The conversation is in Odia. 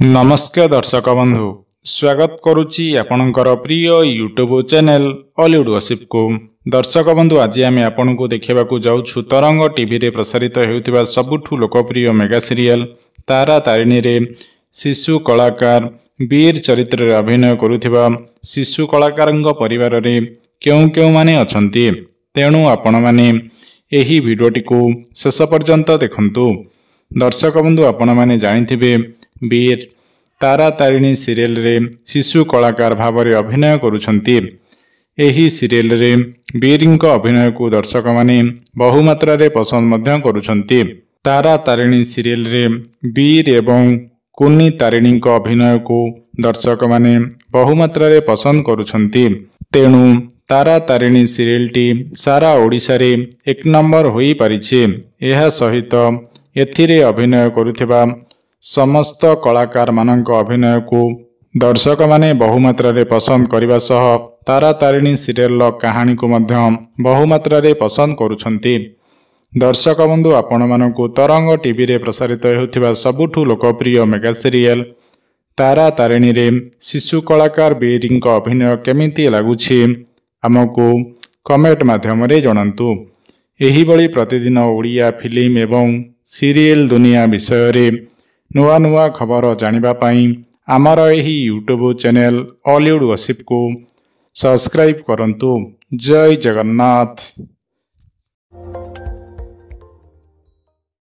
ନମସ୍କାର ଦର୍ଶକ ବନ୍ଧୁ ସ୍ୱାଗତ କରୁଛି ଆପଣଙ୍କର ପ୍ରିୟ ୟୁଟ୍ୟୁବ ଚ୍ୟାନେଲ ଅଲିଉଡ୍ ୱସିପକୁ ଦର୍ଶକ ବନ୍ଧୁ ଆଜି ଆମେ ଆପଣଙ୍କୁ ଦେଖିବାକୁ ଯାଉଛୁ ତରଙ୍ଗ ଟିଭିରେ ପ୍ରସାରିତ ହେଉଥିବା ସବୁଠୁ ଲୋକପ୍ରିୟ ମେଗା ସିରିଏଲ ତାରା ତାରିଣୀରେ ଶିଶୁ କଳାକାର ବୀର ଚରିତ୍ରରେ ଅଭିନୟ କରୁଥିବା ଶିଶୁ କଳାକାରଙ୍କ ପରିବାରରେ କେଉଁ କେଉଁମାନେ ଅଛନ୍ତି ତେଣୁ ଆପଣମାନେ ଏହି ଭିଡ଼ିଓଟିକୁ ଶେଷ ପର୍ଯ୍ୟନ୍ତ ଦେଖନ୍ତୁ ଦର୍ଶକ ବନ୍ଧୁ ଆପଣମାନେ ଜାଣିଥିବେ ବୀର ତାରା ତାରିଣୀ ସିରିଏଲରେ ଶିଶୁ କଳାକାର ଭାବରେ ଅଭିନୟ କରୁଛନ୍ତି ଏହି ସିରିଏଲରେ ବୀରଙ୍କ ଅଭିନୟକୁ ଦର୍ଶକମାନେ ବହୁମାତ୍ରାରେ ପସନ୍ଦ ମଧ୍ୟ କରୁଛନ୍ତି ତାରା ତାରିଣୀ ସିରିଏଲରେ ବୀର ଏବଂ କୁନି ତାରିଣୀଙ୍କ ଅଭିନୟକୁ ଦର୍ଶକମାନେ ବହୁମାତ୍ରାରେ ପସନ୍ଦ କରୁଛନ୍ତି ତେଣୁ ତାରା ତାରିଣୀ ସିରିଏଲଟି ସାରା ଓଡ଼ିଶାରେ ଏକ ନମ୍ବର ହୋଇପାରିଛି ଏହା ସହିତ ଏଥିରେ ଅଭିନୟ କରୁଥିବା ସମସ୍ତ କଳାକାରମାନଙ୍କ ଅଭିନୟକୁ ଦର୍ଶକମାନେ ବହୁମାତ୍ରାରେ ପସନ୍ଦ କରିବା ସହ ତାରା ତାରିଣୀ ସିରିଏଲର କାହାଣୀକୁ ମଧ୍ୟ ବହୁମାତ୍ରାରେ ପସନ୍ଦ କରୁଛନ୍ତି ଦର୍ଶକ ବନ୍ଧୁ ଆପଣମାନଙ୍କୁ ତରଙ୍ଗ ଟିଭିରେ ପ୍ରସାରିତ ହେଉଥିବା ସବୁଠୁ ଲୋକପ୍ରିୟ ମେଗା ସିରିଏଲ ତାରା ତାରିଣୀରେ ଶିଶୁ କଳାକାର ବିରିଙ୍କ ଅଭିନୟ କେମିତି ଲାଗୁଛି ଆମକୁ କମେଣ୍ଟ ମାଧ୍ୟମରେ ଜଣାନ୍ତୁ ଏହିଭଳି ପ୍ରତିଦିନ ଓଡ଼ିଆ ଫିଲ୍ମ ଏବଂ ସିରିଏଲ ଦୁନିଆ ବିଷୟରେ खबर खर जाँदापि आमर यही युट्युब च्याने अलिउड को सब्सक्राइब कु जय जगन्नाथ